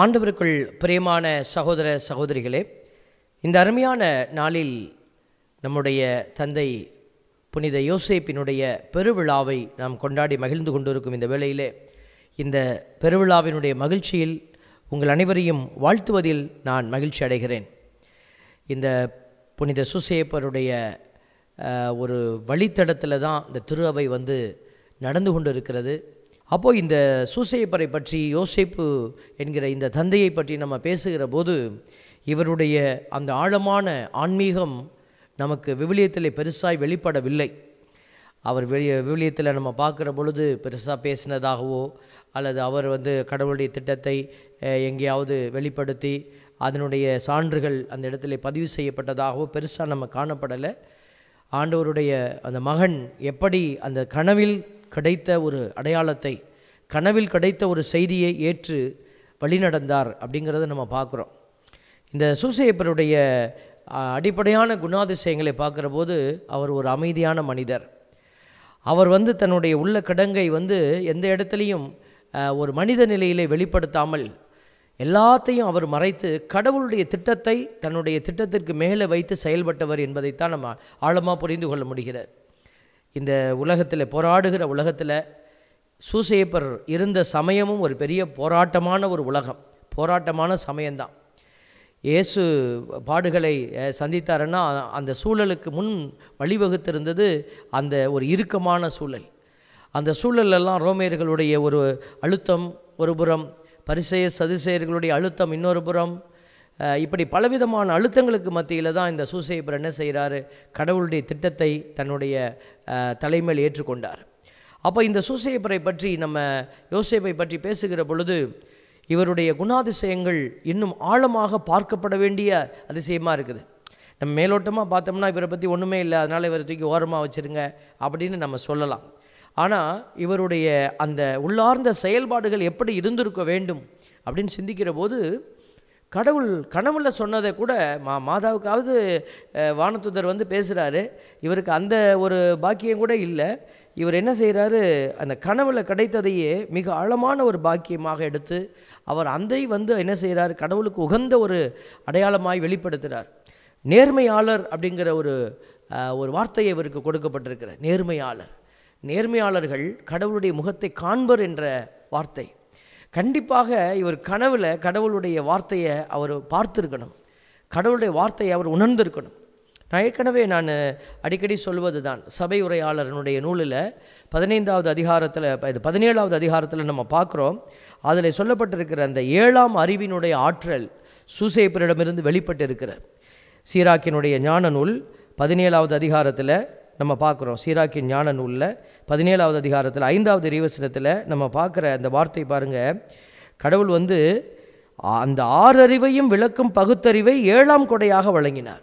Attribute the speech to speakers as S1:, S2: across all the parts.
S1: ஆண்டவருக்குள் பிரியமான சகோதர சகோதரிகளே இந்த அருமையான நாளில் நம்முடைய தந்தை புனித யோசேப்பினுடைய பெருவிழாவை நாம் கொண்டாடி மகிழ்ந்து கொண்டிருக்கும் இந்த வேளையிலே இந்த பெருவிழாவினுடைய மகிழ்ச்சியில் உங்கள் அனைவரையும் வாழ்த்துவதில் நான் மகிழ்ச்சி அடைகிறேன் இந்த புனித சுசேப்பருடைய ஒரு வழித்தடத்தில் தான் இந்த திருவை வந்து நடந்து கொண்டு இருக்கிறது அப்போது இந்த சூசையப்பரை பற்றி யோசிப்பு என்கிற இந்த தந்தையை பற்றி நம்ம பேசுகிற போது இவருடைய அந்த ஆழமான ஆன்மீகம் நமக்கு விவிலியத்தில் பெருசாக வெளிப்படவில்லை அவர் வெளிய விவிலியத்தில் நம்ம பார்க்குற பொழுது பெருசாக பேசினதாகவோ அல்லது அவர் வந்து கடவுளுடைய திட்டத்தை எங்கேயாவது வெளிப்படுத்தி அதனுடைய சான்றுகள் அந்த இடத்துல பதிவு செய்யப்பட்டதாகவோ பெருசாக நம்ம காணப்படலை ஆண்டவருடைய அந்த மகன் எப்படி அந்த கனவில் கிடைத்த ஒரு அடையாளத்தை கனவில் கிடைத்த ஒரு செய்தியை ஏற்று வழிநடந்தார் அப்படிங்கிறத நம்ம பார்க்குறோம் இந்த சூசையப்பருடைய அடிப்படையான குணாதிசயங்களை பார்க்குற போது அவர் ஒரு அமைதியான மனிதர் அவர் வந்து தன்னுடைய உள்ள கிடங்கை வந்து எந்த இடத்துலையும் ஒரு மனித நிலையிலே வெளிப்படுத்தாமல் எல்லாத்தையும் அவர் மறைத்து கடவுளுடைய திட்டத்தை தன்னுடைய திட்டத்திற்கு மேலே வைத்து செயல்பட்டவர் என்பதைத்தான் நம்ம ஆழமாக புரிந்து கொள்ள முடிகிறார் இந்த உலகத்தில் போராடுகிற உலகத்தில் சூசேப்பர் இருந்த சமயமும் ஒரு பெரிய போராட்டமான ஒரு உலகம் போராட்டமான சமயம்தான் இயேசு பாடுகளை சந்தித்தாருன்னா அந்த சூழலுக்கு முன் வழிவகுத்திருந்தது அந்த ஒரு இறுக்கமான சூழல் அந்த சூழலெல்லாம் ரோமேயர்களுடைய ஒரு அழுத்தம் ஒரு புறம் பரிசய சதிசெயர்களுடைய அழுத்தம் இன்னொரு புறம் இப்படி பலவிதமான அழுத்தங்களுக்கு மத்தியில் தான் இந்த சூசைபர் என்ன செய்கிறாரு கடவுளுடைய திட்டத்தை தன்னுடைய தலைமையில் ஏற்றுக்கொண்டார் அப்போ இந்த சூசைபரை பற்றி நம்ம யோசேப்பை பற்றி பேசுகிற பொழுது இவருடைய குணாதிசயங்கள் இன்னும் ஆழமாக பார்க்கப்பட வேண்டிய அதிசயமாக இருக்குது நம்ம மேலோட்டமாக பார்த்தோம்னா இவரை பற்றி ஒன்றுமே இல்லை அதனால் இவரை தூக்கி ஓரமாக வச்சுருங்க அப்படின்னு நம்ம சொல்லலாம் ஆனால் இவருடைய அந்த உள்ளார்ந்த செயல்பாடுகள் எப்படி இருந்திருக்க வேண்டும் அப்படின்னு சிந்திக்கிற போது கடவுள் கனவுல சொன்னதை கூட மா மாதாவுக்காவது வானத்துதர் வந்து பேசுகிறாரு இவருக்கு அந்த ஒரு பாக்கியம் கூட இல்லை இவர் என்ன செய்கிறாரு அந்த கனவுல கிடைத்ததையே மிக ஆழமான ஒரு பாக்கியமாக எடுத்து அவர் அந்தை வந்து என்ன செய்கிறார் கடவுளுக்கு உகந்த ஒரு அடையாளமாய் வெளிப்படுத்துகிறார் நேர்மையாளர் அப்படிங்கிற ஒரு ஒரு வார்த்தையை இவருக்கு கொடுக்கப்பட்டிருக்கிற நேர்மையாளர் நேர்மையாளர்கள் கடவுளுடைய முகத்தை காண்பர் என்ற வார்த்தை கண்டிப்பாக இவர் கனவில் கடவுளுடைய வார்த்தையை அவர் பார்த்துருக்கணும் கடவுளுடைய வார்த்தையை அவர் உணர்ந்திருக்கணும் நான் ஏற்கனவே நான் அடிக்கடி சொல்வது தான் சபை உரையாளரனுடைய நூலில் பதினைந்தாவது அதிகாரத்தில் இது பதினேழாவது அதிகாரத்தில் நம்ம பார்க்குறோம் அதில் சொல்லப்பட்டிருக்கிற அந்த ஏழாம் அறிவினுடைய ஆற்றல் சூசேப்பரிடமிருந்து வெளிப்பட்டு இருக்கிற சீராக்கினுடைய ஞான நூல் பதினேழாவது அதிகாரத்தில் நம்ம பார்க்குறோம் சீராக்கின் ஞான நூலில் பதினேழாவது அதிகாரத்தில் ஐந்தாவது இறைவசனத்தில் நம்ம பார்க்குற அந்த வார்த்தை பாருங்கள் கடவுள் வந்து அந்த ஆறறிவையும் விளக்கும் பகுத்தறிவை ஏழாம் கொடையாக வழங்கினார்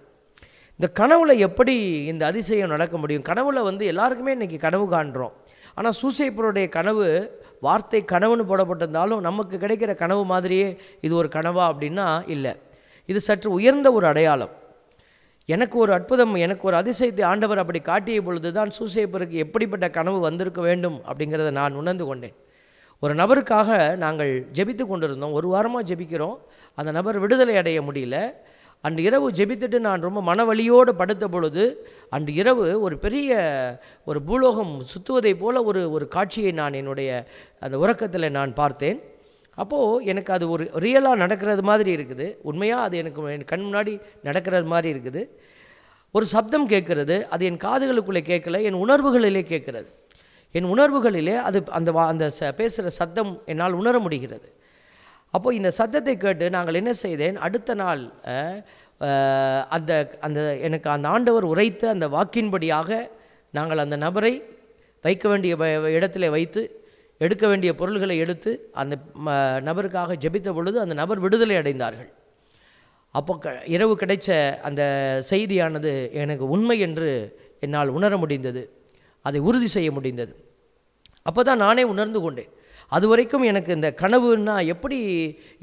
S1: இந்த கனவுல எப்படி இந்த அதிசயம் நடக்க முடியும் கனவுல வந்து எல்லாருக்குமே இன்றைக்கி கனவு காண்றோம் ஆனால் சூசைப்பருடைய கனவு வார்த்தை கனவுன்னு போடப்பட்டிருந்தாலும் நமக்கு கிடைக்கிற கனவு மாதிரியே இது ஒரு கனவா அப்படின்னா இல்லை இது சற்று உயர்ந்த ஒரு அடையாளம் எனக்கு ஒரு அற்புதம் எனக்கு ஒரு அதிசயத்தை ஆண்டவர் அப்படி காட்டிய பொழுது தான் சூசேப்பருக்கு எப்படிப்பட்ட கனவு வந்திருக்க வேண்டும் அப்படிங்கிறத நான் உணர்ந்து கொண்டேன் ஒரு நபருக்காக நாங்கள் ஜெபித்து கொண்டிருந்தோம் ஒரு வாரமாக ஜெபிக்கிறோம் அந்த நபர் விடுதலை அடைய முடியல அன்று இரவு ஜெபித்துட்டு நான் ரொம்ப மனவழியோடு படுத்த பொழுது அன்று இரவு ஒரு பெரிய ஒரு பூலோகம் சுற்றுவதை போல ஒரு ஒரு காட்சியை நான் என்னுடைய அந்த உறக்கத்தில் நான் பார்த்தேன் அப்போது எனக்கு அது ஒரு ரியலாக நடக்கிறது மாதிரி இருக்குது உண்மையாக அது எனக்கு என் கண் முன்னாடி நடக்கிறது மாதிரி இருக்குது ஒரு சப்தம் கேட்குறது அது என் காதுகளுக்குள்ளே கேட்கல என் உணர்வுகளிலே கேட்குறது என் உணர்வுகளிலே அது அந்த வா அந்த ச பேசுகிற சத்தம் என்னால் உணர முடிகிறது அப்போது இந்த சத்தத்தை கேட்டு நாங்கள் என்ன செய்தேன் அடுத்த நாள் அந்த அந்த எனக்கு அந்த ஆண்டவர் உரைத்த அந்த வாக்கின்படியாக நாங்கள் அந்த நபரை வைக்க வேண்டிய இடத்துல வைத்து எடுக்க வேண்டிய பொருள்களை எடுத்து அந்த நபருக்காக ஜெபித்த பொழுது அந்த நபர் விடுதலை அடைந்தார்கள் அப்போ க இரவு கிடைச்ச அந்த செய்தியானது எனக்கு உண்மை என்று என்னால் உணர முடிந்தது அதை உறுதி செய்ய முடிந்தது அப்போ தான் நானே உணர்ந்து கொண்டேன் அது வரைக்கும் எனக்கு இந்த கனவுன்னா எப்படி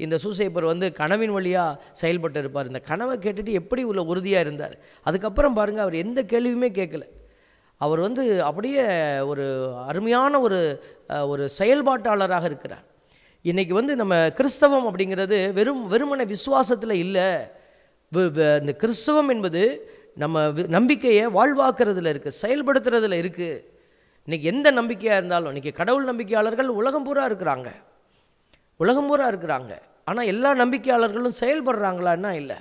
S1: இந்த சூசைப்பர் வந்து கனவின் வழியாக செயல்பட்டு இருப்பார் இந்த கனவை கேட்டுட்டு எப்படி உள்ள உறுதியாக இருந்தார் அதுக்கப்புறம் பாருங்கள் அவர் எந்த கேள்வியுமே கேட்கல அவர் வந்து அப்படியே ஒரு அருமையான ஒரு ஒரு செயல்பாட்டாளராக இருக்கிறார் இன்றைக்கி வந்து நம்ம கிறிஸ்தவம் அப்படிங்கிறது வெறும் வெறுமன விசுவாசத்தில் இல்லை இந்த கிறிஸ்தவம் என்பது நம்ம நம்பிக்கையை வாழ்வாக்குறதுல இருக்குது செயல்படுத்துறதுல இருக்குது இன்றைக்கி எந்த நம்பிக்கையாக இருந்தாலும் இன்றைக்கி கடவுள் நம்பிக்கையாளர்கள் உலகம் பூரா இருக்கிறாங்க உலகம் பூரா இருக்கிறாங்க ஆனால் எல்லா நம்பிக்கையாளர்களும் செயல்படுறாங்களான்னா இல்லை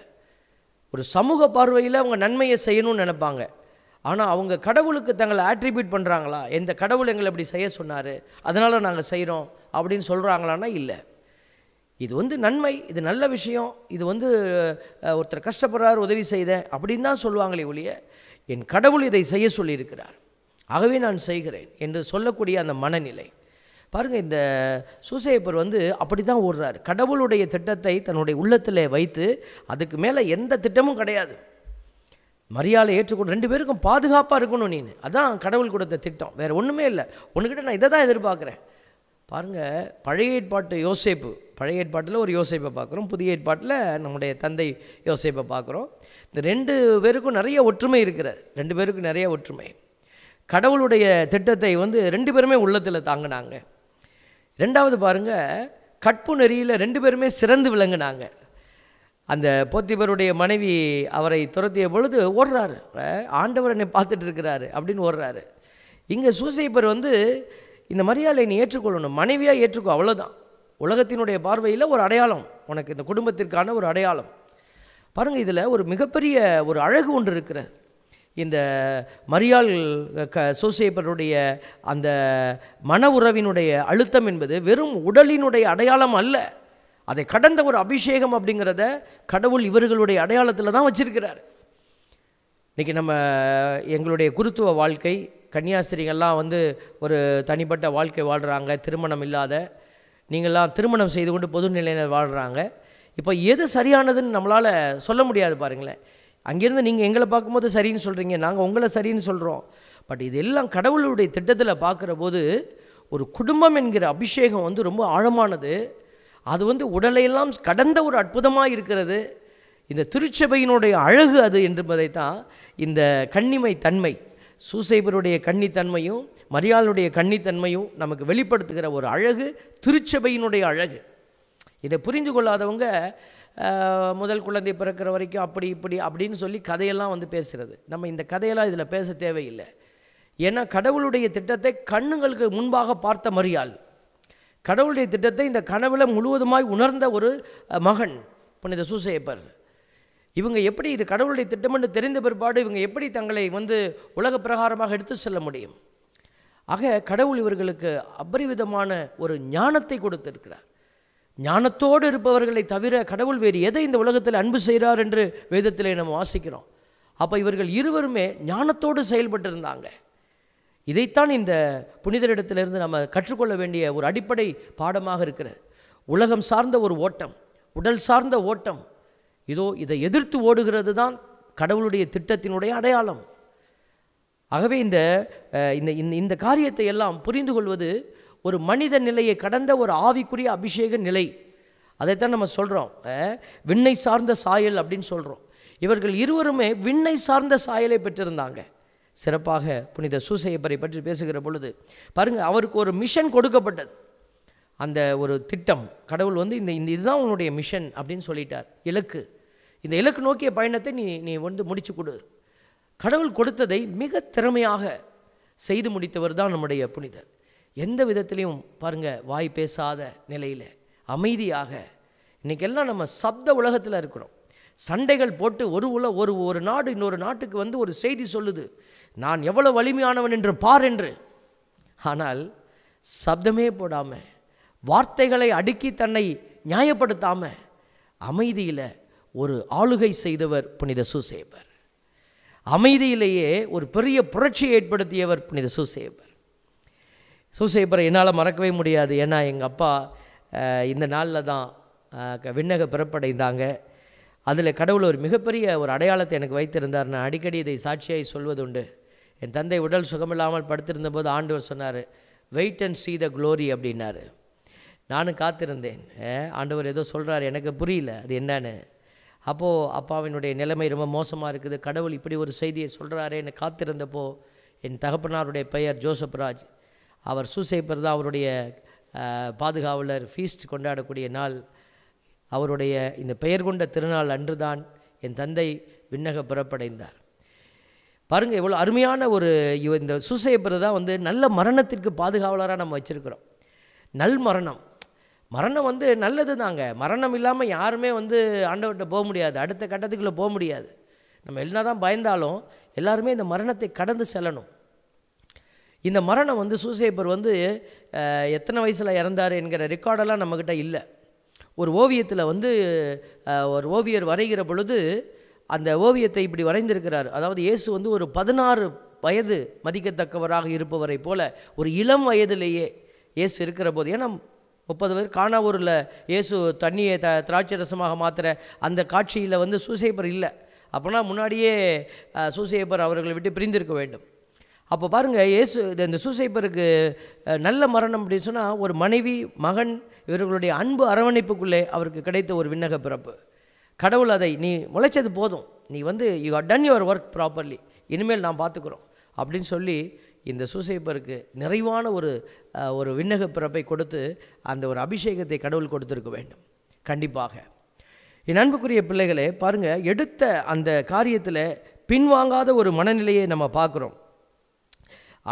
S1: ஒரு சமூக பார்வையில் அவங்க நன்மையை செய்யணும்னு நினைப்பாங்க ஆனால் அவங்க கடவுளுக்கு தங்களை ஆட்ரிபியூட் பண்ணுறாங்களா எந்த கடவுள் எங்களை அப்படி செய்ய சொன்னார் அதனால் நாங்கள் செய்கிறோம் அப்படின்னு சொல்கிறாங்களான்னா இல்லை இது வந்து நன்மை இது நல்ல விஷயம் இது வந்து ஒருத்தர் கஷ்டப்படுறார் உதவி செய்த அப்படின்னு தான் சொல்லுவாங்களே ஒழிய என் கடவுள் இதை செய்ய சொல்லியிருக்கிறார் ஆகவே நான் செய்கிறேன் என்று சொல்லக்கூடிய அந்த மனநிலை பாருங்கள் இந்த சூசையப்பர் வந்து அப்படி தான் ஓடுறார் கடவுளுடைய திட்டத்தை தன்னுடைய உள்ளத்தில் வைத்து அதுக்கு மேலே எந்த திட்டமும் கிடையாது மரியாதை ஏற்றுக்கொண்டு ரெண்டு பேருக்கும் பாதுகாப்பாக இருக்கணும் நீ அதான் கடவுள் கொடுத்த திட்டம் வேறு ஒன்றுமே இல்லை ஒன்றுக்கிட்ட நான் இதை தான் எதிர்பார்க்குறேன் பாருங்கள் பழைய ஏற்பாட்டு யோசேப்பு பழைய ஏற்பாட்டில் ஒரு யோசேப்பை பார்க்குறோம் புதிய ஏற்பாட்டில் நம்முடைய தந்தை யோசேப்பை பார்க்குறோம் இந்த ரெண்டு பேருக்கும் நிறைய ஒற்றுமை இருக்கிறது ரெண்டு பேருக்கும் நிறைய ஒற்றுமை கடவுளுடைய திட்டத்தை வந்து ரெண்டு பேருமே உள்ளத்தில் தாங்கினாங்க ரெண்டாவது பாருங்கள் கற்பு நெறியில் ரெண்டு பேருமே சிறந்து விளங்கினாங்க அந்த போத்திபருடைய மனைவி அவரை துரத்திய பொழுது ஓடுறாரு ஆண்டவர் என்னை பார்த்துட்டு இருக்கிறாரு அப்படின்னு ஓடுறாரு இங்கே சூசைப்பர் வந்து இந்த மரியாதை நீ ஏற்றுக்கொள்ளணும் மனைவியாக ஏற்றுக்கோ அவ்வளோதான் உலகத்தினுடைய பார்வையில் ஒரு அடையாளம் உனக்கு இந்த குடும்பத்திற்கான ஒரு அடையாளம் பாருங்கள் இதில் ஒரு மிகப்பெரிய ஒரு அழகு ஒன்று இருக்கிறது இந்த மரியாள் க சோசியப்பருடைய அந்த மன உறவினுடைய அழுத்தம் என்பது வெறும் உடலினுடைய அடையாளம் அல்ல அதை கடந்த ஒரு அபிஷேகம் அப்படிங்கிறத கடவுள் இவர்களுடைய அடையாளத்தில் தான் வச்சிருக்கிறார் இன்றைக்கி நம்ம எங்களுடைய குருத்துவ வாழ்க்கை கன்னியாஸ்திரிகள்லாம் வந்து ஒரு தனிப்பட்ட வாழ்க்கை வாழ்கிறாங்க திருமணம் இல்லாத நீங்கள்லாம் திருமணம் செய்து கொண்டு பொது நிலையினர் வாழ்கிறாங்க இப்போ எது சரியானதுன்னு நம்மளால் சொல்ல முடியாது பாருங்களேன் அங்கேருந்து நீங்கள் எங்களை பார்க்கும்போது சரின்னு சொல்கிறீங்க நாங்கள் உங்களை சரின்னு சொல்கிறோம் பட் இதெல்லாம் கடவுளுடைய திட்டத்தில் பார்க்குற போது ஒரு குடும்பம் என்கிற அபிஷேகம் வந்து ரொம்ப ஆழமானது அது வந்து உடலையெல்லாம் கடந்த ஒரு அற்புதமாக இருக்கிறது இந்த திருச்சபையினுடைய அழகு அது என்பதை தான் இந்த கண்ணிமை தன்மை சூசைபருடைய கன்னித்தன்மையும் மரியாளுடைய கண்ணித்தன்மையும் நமக்கு வெளிப்படுத்துகிற ஒரு அழகு திருச்சபையினுடைய அழகு இதை புரிந்து கொள்ளாதவங்க முதல் குழந்தை பிறக்கிற வரைக்கும் அப்படி இப்படி அப்படின்னு சொல்லி கதையெல்லாம் வந்து பேசுகிறது நம்ம இந்த கதையெல்லாம் இதில் பேச தேவையில்லை ஏன்னா கடவுளுடைய திட்டத்தை கண்ணுங்களுக்கு முன்பாக பார்த்த மரியாள் கடவுளுடைய திட்டத்தை இந்த கனவில் முழுவதுமாய் உணர்ந்த ஒரு மகன் புனித சூசையப்பர் இவங்க எப்படி இது கடவுளுடைய திட்டம் என்று தெரிந்த பிற்பாடு இவங்க எப்படி தங்களை வந்து உலக பிரகாரமாக எடுத்து செல்ல முடியும் ஆக கடவுள் இவர்களுக்கு அபரிவிதமான ஒரு ஞானத்தை கொடுத்திருக்கிறார் ஞானத்தோடு இருப்பவர்களை தவிர கடவுள் வேறு எதை இந்த உலகத்தில் அன்பு செய்கிறார் என்று வேதத்தில் நம்ம வாசிக்கிறோம் அப்போ இவர்கள் இருவருமே ஞானத்தோடு செயல்பட்டு இருந்தாங்க இதைத்தான் இந்த புனிதரிடத்திலிருந்து நம்ம கற்றுக்கொள்ள வேண்டிய ஒரு அடிப்படை பாடமாக இருக்கிறது உலகம் சார்ந்த ஒரு ஓட்டம் உடல் சார்ந்த ஓட்டம் இதோ இதை எதிர்த்து ஓடுகிறது தான் கடவுளுடைய திட்டத்தினுடைய அடையாளம் ஆகவே இந்த இந்த இந்த காரியத்தை எல்லாம் புரிந்து கொள்வது ஒரு மனித நிலையை கடந்த ஒரு ஆவிக்குரிய அபிஷேக நிலை அதைத்தான் நம்ம சொல்கிறோம் விண்ணை சார்ந்த சாயல் அப்படின்னு சொல்கிறோம் இவர்கள் இருவருமே விண்ணை சார்ந்த சாயலை பெற்றிருந்தாங்க சிறப்பாக புனித சூசையப்பரை பற்றி பேசுகிற பொழுது பாருங்கள் அவருக்கு ஒரு மிஷன் கொடுக்கப்பட்டது அந்த ஒரு திட்டம் கடவுள் வந்து இந்த இந்த இதுதான் உன்னுடைய மிஷன் அப்படின்னு சொல்லிட்டார் இலக்கு இந்த இலக்கு நோக்கிய பயணத்தை நீ நீ வந்து முடிச்சு கொடு கடவுள் கொடுத்ததை மிக திறமையாக செய்து முடித்தவர் தான் நம்முடைய புனிதர் எந்த விதத்திலையும் பாருங்கள் வாய் பேசாத நிலையில் அமைதியாக இன்றைக்கெல்லாம் நம்ம சப்த உலகத்தில் இருக்கிறோம் சண்டைகள் போட்டு ஒரு உல ஒரு ஒரு நாடு இன்னொரு நாட்டுக்கு வந்து ஒரு செய்தி சொல்லுது நான் எவ்வளோ வலிமையானவன் என்று பார் என்று ஆனால் சப்தமே போடாமல் வார்த்தைகளை அடுக்கி தன்னை நியாயப்படுத்தாமல் அமைதியில் ஒரு ஆளுகை செய்தவர் புனித சுசேவர் அமைதியிலேயே ஒரு பெரிய புரட்சியை ஏற்படுத்தியவர் புனித சுசேவர் சுசேபரை என்னால் மறக்கவே முடியாது ஏன்னா எங்கள் அப்பா இந்த நாளில் தான் விண்ணக பிறப்படைந்தாங்க அதில் கடவுள் ஒரு மிகப்பெரிய ஒரு அடையாளத்தை எனக்கு வைத்திருந்தார் நான் அடிக்கடி இதை சாட்சியாக சொல்வதுண்டு என் தந்தை உடல் சுகமில்லாமல் படுத்திருந்த போது ஆண்டவர் சொன்னார் wait and see the glory அப்படின்னாரு நானும் காத்திருந்தேன் ஆண்டவர் ஏதோ சொல்கிறார் எனக்கு புரியல அது என்னன்னு அப்போது அப்பாவினுடைய நிலைமை ரொம்ப மோசமாக இருக்குது கடவுள் இப்படி ஒரு செய்தியை சொல்கிறாரேன்னு காத்திருந்தப்போ என் தகப்பனாருடைய பெயர் ஜோசப் ராஜ் அவர் சூசைப்பர் தான் அவருடைய பாதுகாவலர் ஃபீஸ்ட் கொண்டாடக்கூடிய நாள் அவருடைய இந்த பெயர் கொண்ட திருநாள் அன்றுதான் என் தந்தை விண்ணக புறப்படைந்தார் பாருங்கள் எவ்வளோ அருமையான ஒரு இந்த சுசையப்பரை தான் வந்து நல்ல மரணத்திற்கு பாதுகாவலராக நம்ம வச்சுருக்கிறோம் நல் மரணம் மரணம் வந்து நல்லது தாங்க மரணம் இல்லாமல் யாருமே வந்து ஆண்டவர்கிட்ட போக முடியாது அடுத்த கட்டத்துக்குள்ளே போக முடியாது நம்ம என்ன தான் பயந்தாலும் எல்லாருமே இந்த மரணத்தை கடந்து செல்லணும் இந்த மரணம் வந்து சூசைப்பர் வந்து எத்தனை வயசில் இறந்தார் என்கிற ரெக்கார்டெல்லாம் நம்மக்கிட்ட இல்லை ஒரு ஓவியத்தில் வந்து ஒரு ஓவியர் வரைகிற பொழுது அந்த ஓவியத்தை இப்படி வரைந்திருக்கிறார் அதாவது இயேசு வந்து ஒரு பதினாறு வயது மதிக்கத்தக்கவராக இருப்பவரை போல ஒரு இளம் வயதிலேயே இயேசு இருக்கிற போது ஏன்னா முப்பது பேர் காணாவூரில் இயேசு தண்ணியை த திராட்சை ரசமாக மாத்திர அந்த காட்சியில் வந்து சூசைப்பர் இல்லை அப்போனா முன்னாடியே சூசைப்பர் அவர்களை விட்டு பிரிந்திருக்க வேண்டும் அப்போ பாருங்கள் இயேசு இந்த சூசைப்பருக்கு நல்ல மரணம் அப்படின்னு சொன்னால் ஒரு மனைவி மகன் இவர்களுடைய அன்பு அரவணைப்புக்குள்ளே அவருக்கு கிடைத்த ஒரு விண்ணக பிறப்பு கடவுள் அதை நீ முளைச்சது போதும் நீ வந்து you have done your work properly இனிமேல் நான் பார்த்துக்குறோம் அப்படின்னு சொல்லி இந்த சூசைப்பருக்கு நிறைவான ஒரு ஒரு விண்ணக பிறப்பை கொடுத்து அந்த ஒரு அபிஷேகத்தை கடவுள் கொடுத்துருக்க வேண்டும் கண்டிப்பாக என் அன்புக்குரிய பிள்ளைகளே பாருங்கள் எடுத்த அந்த காரியத்தில் பின்வாங்காத ஒரு மனநிலையை நம்ம பார்க்குறோம்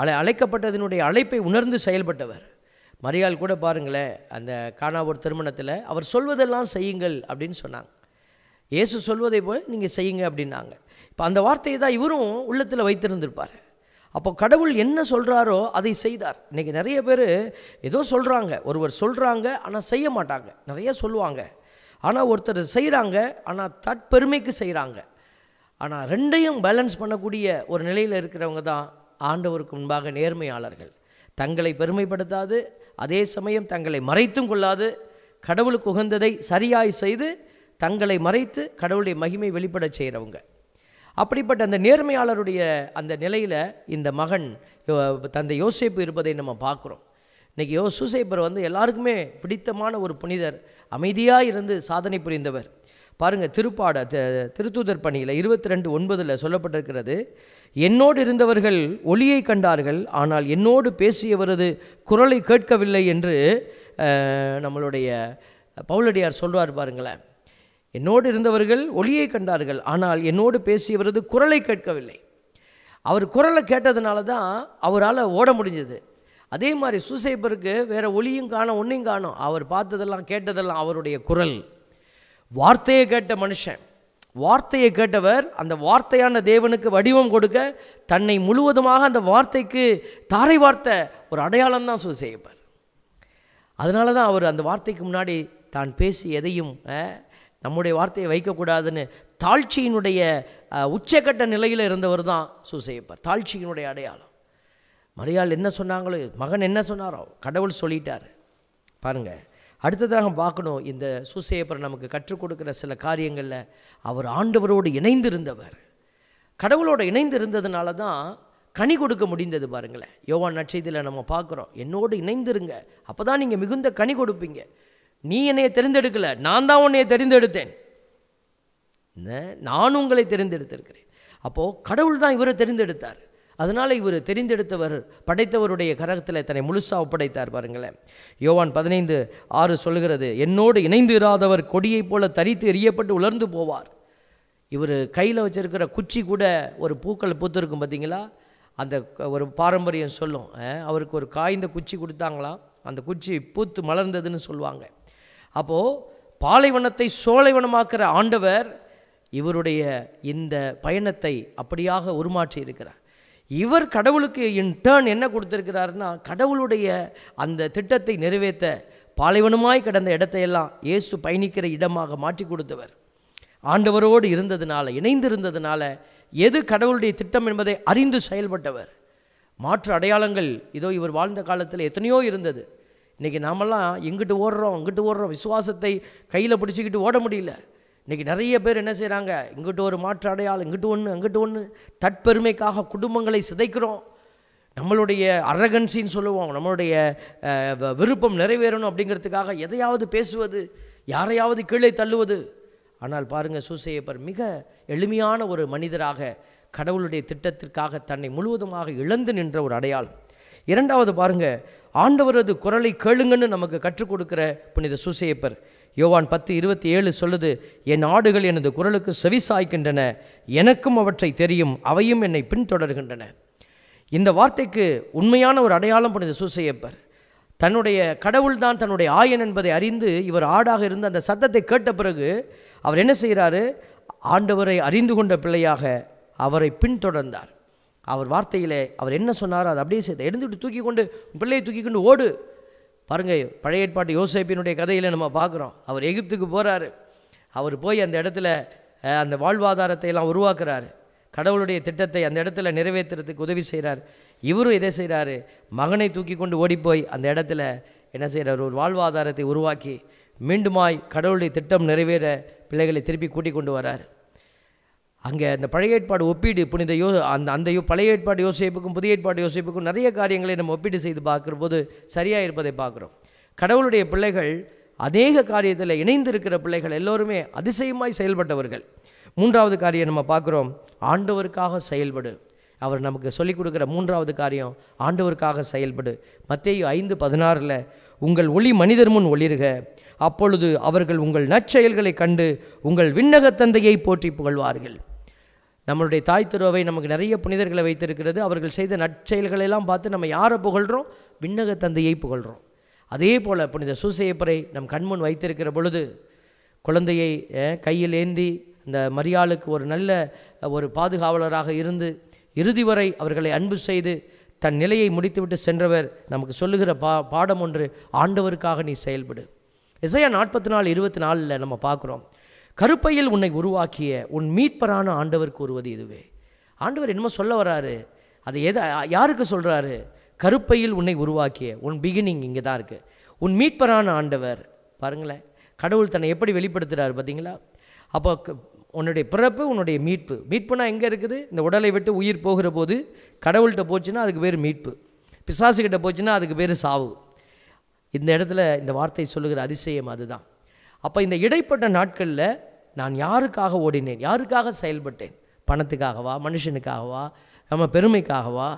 S1: அழை அழைக்கப்பட்டதனுடைய அழைப்பை உணர்ந்து செயல்பட்டவர் மரியாள் கூட பாருங்களேன் அந்த காணாவூர் திருமணத்தில் அவர் சொல்வதெல்லாம் செய்யுங்கள் அப்படின்னு சொன்னாங்க இயேசு சொல்வதை போல் நீங்கள் செய்யுங்க அப்படின்னாங்க இப்போ அந்த வார்த்தையை தான் இவரும் உள்ளத்தில் வைத்திருந்திருப்பார் அப்போ கடவுள் என்ன சொல்கிறாரோ அதை செய்தார் இன்றைக்கி நிறைய பேர் ஏதோ சொல்கிறாங்க ஒருவர் சொல்கிறாங்க ஆனால் செய்ய மாட்டாங்க நிறைய சொல்லுவாங்க ஆனால் ஒருத்தர் செய்கிறாங்க ஆனால் தற்பெருமைக்கு செய்கிறாங்க ஆனால் ரெண்டையும் பேலன்ஸ் பண்ணக்கூடிய ஒரு நிலையில் இருக்கிறவங்க தான் ஆண்டவருக்கு முன்பாக நேர்மையாளர்கள் தங்களை பெருமைப்படுத்தாது அதே சமயம் தங்களை மறைத்தும் கொள்ளாது கடவுளுக்கு உகந்ததை சரியாய் செய்து தங்களை மறைத்து கடவுளுடைய மகிமை வெளிப்பட செய்கிறவங்க அப்படிப்பட்ட அந்த நேர்மையாளருடைய அந்த நிலையில் இந்த மகன் தந்தை யோசிப்பு இருப்பதை நம்ம பார்க்குறோம் இன்றைக்கி யோ சூசைப்பர் வந்து எல்லாருக்குமே பிடித்தமான ஒரு புனிதர் அமைதியாக இருந்து சாதனை புரிந்தவர் பாருங்கள் திருப்பாட திருத்தூதர் பணியில் இருபத்தி ரெண்டு ஒன்பதில் சொல்லப்பட்டிருக்கிறது என்னோடு இருந்தவர்கள் ஒளியை கண்டார்கள் ஆனால் என்னோடு பேசியவரது குரலை கேட்கவில்லை என்று நம்மளுடைய பவுலடியார் சொல்வார் பாருங்களேன் என்னோடு இருந்தவர்கள் ஒளியை கண்டார்கள் ஆனால் என்னோடு பேசியவரது குரலை கேட்கவில்லை அவர் குரலை கேட்டதுனால தான் அவரால் ஓட முடிஞ்சது அதே மாதிரி சூசைப்பருக்கு வேறு ஒளியும் காணும் ஒன்றையும் காணும் அவர் பார்த்ததெல்லாம் கேட்டதெல்லாம் அவருடைய குரல் வார்த்தையை கேட்ட மனுஷன் வார்த்தையை கேட்டவர் அந்த வார்த்தையான தேவனுக்கு வடிவம் கொடுக்க தன்னை முழுவதுமாக அந்த வார்த்தைக்கு தாரை வார்த்தை ஒரு அடையாளம் தான் சூசைபர் அதனால தான் அவர் அந்த வார்த்தைக்கு முன்னாடி தான் பேசி எதையும் நம்முடைய வார்த்தையை வைக்கக்கூடாதுன்னு தாழ்ச்சியினுடைய உச்சக்கட்ட நிலையில் இருந்தவர் தான் சுசேப்பர் தாழ்ச்சியினுடைய அடையாளம் மரியாள் என்ன சொன்னாங்களோ மகன் என்ன சொன்னாரோ கடவுள் சொல்லிட்டார் பாருங்கள் அடுத்ததாக பார்க்கணும் இந்த சுசேப்பர் நமக்கு கற்றுக் கொடுக்குற சில காரியங்களில் அவர் ஆண்டவரோடு இணைந்திருந்தவர் கடவுளோடு இணைந்து இருந்ததுனால தான் கனி கொடுக்க முடிந்தது பாருங்களேன் யோவான் நட்சத்திரத்தில் நம்ம பார்க்குறோம் என்னோடு இணைந்திருங்க அப்போ தான் நீங்கள் மிகுந்த கனி கொடுப்பீங்க நீ என்னையை தெரிந்தெடுக்கல நான் தான் உன்னைய தெரிந்தெடுத்தேன் நான் உங்களை தெரிந்தெடுத்திருக்கிறேன் அப்போது கடவுள் தான் இவரை தெரிந்தெடுத்தார் அதனால் இவர் தெரிந்தெடுத்தவர் படைத்தவருடைய கரகத்தில் தன்னை முழுசாக ஒப்படைத்தார் பாருங்களேன் யோவான் பதினைந்து ஆறு சொல்கிறது என்னோடு இணைந்து இராதவர் கொடியைப் போல தரித்து எரியப்பட்டு உலர்ந்து போவார் இவர் கையில் வச்சுருக்கிற குச்சி கூட ஒரு பூக்கள் பூத்திருக்கும் பார்த்தீங்களா அந்த ஒரு பாரம்பரியம் சொல்லும் அவருக்கு ஒரு காய்ந்த குச்சி கொடுத்தாங்களாம் அந்த குச்சி பூத்து மலர்ந்ததுன்னு சொல்லுவாங்க அப்போது பாலைவனத்தை சோலைவனமாக்குற ஆண்டவர் இவருடைய இந்த பயணத்தை அப்படியாக உருமாற்றி இருக்கிறார் இவர் கடவுளுக்கு இன் டேர்ன் என்ன கொடுத்துருக்கிறார்னா கடவுளுடைய அந்த திட்டத்தை நிறைவேற்ற பாலைவனமாய் கிடந்த இடத்தையெல்லாம் இயேசு பயணிக்கிற இடமாக மாற்றி கொடுத்தவர் ஆண்டவரோடு இருந்ததுனால இணைந்து இருந்ததுனால எது கடவுளுடைய திட்டம் என்பதை அறிந்து செயல்பட்டவர் மாற்று அடையாளங்கள் இதோ இவர் வாழ்ந்த காலத்தில் எத்தனையோ இருந்தது இன்றைக்கி நாமெல்லாம் எங்கிட்டு ஓடுறோம் இங்கிட்டு ஓடுறோம் விசுவாசத்தை கையில் பிடிச்சிக்கிட்டு ஓட முடியல இன்றைக்கி நிறைய பேர் என்ன செய்கிறாங்க இங்கிட்டு ஒரு மாற்று அடையாளம் இங்கிட்டு ஒன்று அங்கிட்டு ஒன்று தற்பெருமைக்காக குடும்பங்களை சிதைக்கிறோம் நம்மளுடைய அரகன்சின்னு சொல்லுவோம் நம்மளுடைய விருப்பம் நிறைவேறணும் அப்படிங்கிறதுக்காக எதையாவது பேசுவது யாரையாவது கீழே தள்ளுவது ஆனால் பாருங்கள் சூசையப்பர் மிக எளிமையான ஒரு மனிதராக கடவுளுடைய திட்டத்திற்காக தன்னை முழுவதுமாக இழந்து நின்ற ஒரு அடையாளம் இரண்டாவது பாருங்கள் ஆண்டவரது குரலை கேளுங்கன்னு நமக்கு கற்றுக் கொடுக்குற புனித சுசேப்பர் யோவான் பத்து இருபத்தி ஏழு சொல்லுது என் ஆடுகள் எனது குரலுக்கு செவிசாய்க்கின்றன எனக்கும் அவற்றை தெரியும் அவையும் என்னை பின்தொடர்கின்றன இந்த வார்த்தைக்கு உண்மையான ஒரு அடையாளம் புனித சுசையப்பர் தன்னுடைய கடவுள்தான் தன்னுடைய ஆயன் என்பதை அறிந்து இவர் ஆடாக இருந்து அந்த சத்தத்தை கேட்ட பிறகு அவர் என்ன செய்கிறாரு ஆண்டவரை அறிந்து கொண்ட பிள்ளையாக அவரை பின்தொடர்ந்தார் அவர் வார்த்தையிலே அவர் என்ன சொன்னாரோ அதை அப்படியே செய்த எடுத்துட்டு தூக்கி கொண்டு பிள்ளையை தூக்கி கொண்டு ஓடு பாருங்கள் பழைய ஏற்பாட்டு யோசேப்பினுடைய கதையில் நம்ம பார்க்குறோம் அவர் எகிப்துக்கு போகிறாரு அவர் போய் அந்த இடத்துல அந்த வாழ்வாதாரத்தை எல்லாம் உருவாக்குறாரு கடவுளுடைய திட்டத்தை அந்த இடத்துல நிறைவேற்றுறதுக்கு உதவி செய்கிறார் இவரும் இதை செய்கிறாரு மகனை தூக்கி கொண்டு ஓடிப்போய் அந்த இடத்துல என்ன செய்கிறார் ஒரு வாழ்வாதாரத்தை உருவாக்கி மீண்டுமாய் கடவுளுடைய திட்டம் நிறைவேற பிள்ளைகளை திருப்பி கூட்டிக் கொண்டு வரார் அங்கே அந்த பழைய ஏற்பாடு ஒப்பீடு புனித யோ அந்த அந்த பழைய ஏற்பாடு யோசிப்புக்கும் புதிய ஏற்பாடு யோசிப்புக்கும் நிறைய காரியங்களை நம்ம ஒப்பீடு செய்து பார்க்குற போது சரியாக இருப்பதை பார்க்குறோம் கடவுளுடைய பிள்ளைகள் அநேக காரியத்தில் இணைந்திருக்கிற பிள்ளைகள் எல்லோருமே அதிசயமாய் செயல்பட்டவர்கள் மூன்றாவது காரியம் நம்ம பார்க்குறோம் ஆண்டவருக்காக செயல்படு அவர் நமக்கு சொல்லிக் கொடுக்குற மூன்றாவது காரியம் ஆண்டவருக்காக செயல்படு மத்திய ஐந்து பதினாறில் உங்கள் ஒளி மனிதர் முன் ஒளிர்க அப்பொழுது அவர்கள் உங்கள் நற்செயல்களை கண்டு உங்கள் விண்ணகத் தந்தையை போற்றி புகழ்வார்கள் நம்மளுடைய தாய் திருவை நமக்கு நிறைய புனிதர்களை வைத்திருக்கிறது அவர்கள் செய்த நற்செயல்களெல்லாம் பார்த்து நம்ம யாரை புகழ்கிறோம் விண்ணக தந்தையை புகழ்கிறோம் அதே போல் புனித சூசையப்பரை நம் கண்முன் வைத்திருக்கிற பொழுது குழந்தையை கையில் ஏந்தி இந்த மரியாளுக்கு ஒரு நல்ல ஒரு பாதுகாவலராக இருந்து இறுதி வரை அவர்களை அன்பு செய்து தன் நிலையை முடித்துவிட்டு சென்றவர் நமக்கு சொல்லுகிற பா பாடம் ஒன்று ஆண்டவருக்காக நீ செயல்படு இசையா நாற்பத்தி நாலு இருபத்தி நாலில் நம்ம பார்க்குறோம் கருப்பையில் உன்னை உருவாக்கிய உன் மீட்பரான ஆண்டவர் கூறுவது இதுவே ஆண்டவர் என்னமோ சொல்ல வராரு அதை எது யாருக்கு சொல்கிறாரு கருப்பையில் உன்னை உருவாக்கிய உன் பிகினிங் இங்கே தான் இருக்குது உன் மீட்பரான ஆண்டவர் பாருங்களேன் கடவுள் தன்னை எப்படி வெளிப்படுத்துகிறார் பார்த்தீங்களா அப்போ உன்னுடைய பிறப்பு உன்னுடைய மீட்பு மீட்புனா எங்கே இருக்குது இந்த உடலை விட்டு உயிர் போகிற போது கடவுள்கிட்ட போச்சுன்னா அதுக்கு பேர் மீட்பு பிசாசுக்கிட்ட போச்சுன்னா அதுக்கு பேர் சாவு இந்த இடத்துல இந்த வார்த்தை சொல்லுகிற அதிசயம் அதுதான் அப்போ இந்த இடைப்பட்ட நாட்களில் நான் யாருக்காக ஓடினேன் யாருக்காக செயல்பட்டேன் பணத்துக்காகவா மனுஷனுக்காகவா நம்ம பெருமைக்காகவா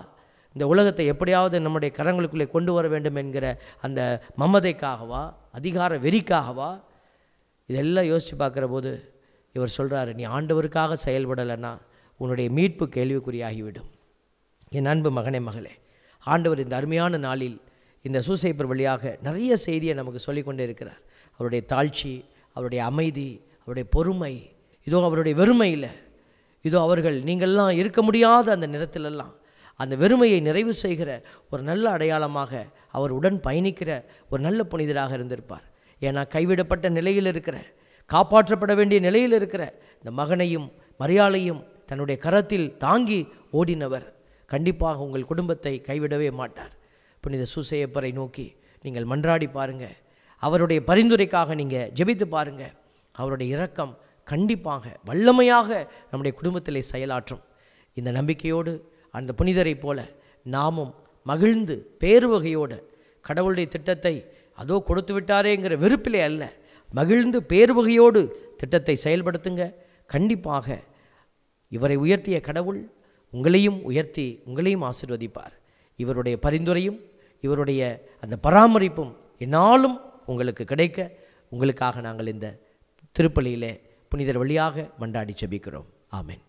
S1: இந்த உலகத்தை எப்படியாவது நம்முடைய கரங்களுக்குள்ளே கொண்டு வர வேண்டும் என்கிற அந்த மமதைக்காகவா அதிகார வெறிக்காகவா இதெல்லாம் யோசித்து பார்க்குற போது இவர் சொல்கிறாரு நீ ஆண்டவருக்காக செயல்படலைன்னா உன்னுடைய மீட்பு கேள்விக்குறியாகிவிடும் என் அன்பு மகனே மகளே ஆண்டவர் இந்த அருமையான நாளில் இந்த சூசைப்பர் வழியாக நிறைய செய்தியை நமக்கு சொல்லிக்கொண்டே இருக்கிறார் அவருடைய தாழ்ச்சி அவருடைய அமைதி அவருடைய பொறுமை இதோ அவருடைய வெறுமையில் இதோ அவர்கள் நீங்கள்லாம் இருக்க முடியாத அந்த நிறத்திலெல்லாம் அந்த வெறுமையை நிறைவு செய்கிற ஒரு நல்ல அடையாளமாக அவர் உடன் பயணிக்கிற ஒரு நல்ல புனிதராக இருந்திருப்பார் ஏன்னா கைவிடப்பட்ட நிலையில் இருக்கிற காப்பாற்றப்பட வேண்டிய நிலையில் இருக்கிற இந்த மகனையும் மரியாளையும் தன்னுடைய கரத்தில் தாங்கி ஓடினவர் கண்டிப்பாக உங்கள் குடும்பத்தை கைவிடவே மாட்டார் புனித சூசையப்பரை நோக்கி நீங்கள் மன்றாடி பாருங்கள் அவருடைய பரிந்துரைக்காக நீங்கள் ஜெபித்து பாருங்கள் அவருடைய இரக்கம் கண்டிப்பாக வல்லமையாக நம்முடைய குடும்பத்தில் செயலாற்றும் இந்த நம்பிக்கையோடு அந்த புனிதரைப் போல நாமும் மகிழ்ந்து பேருவகையோடு கடவுளுடைய திட்டத்தை அதோ கொடுத்து விட்டாரேங்கிற வெறுப்பிலே அல்ல மகிழ்ந்து பேருவகையோடு திட்டத்தை செயல்படுத்துங்க கண்டிப்பாக இவரை உயர்த்திய கடவுள் உங்களையும் உயர்த்தி உங்களையும் ஆசிர்வதிப்பார் இவருடைய பரிந்துரையும் இவருடைய அந்த பராமரிப்பும் என்னாலும் உங்களுக்கு கிடைக்க உங்களுக்காக நாங்கள் இந்த திருப்பலியிலே புனிதர் வழியாக மண்டாடி செபிக்கிறோம் ஆமேன்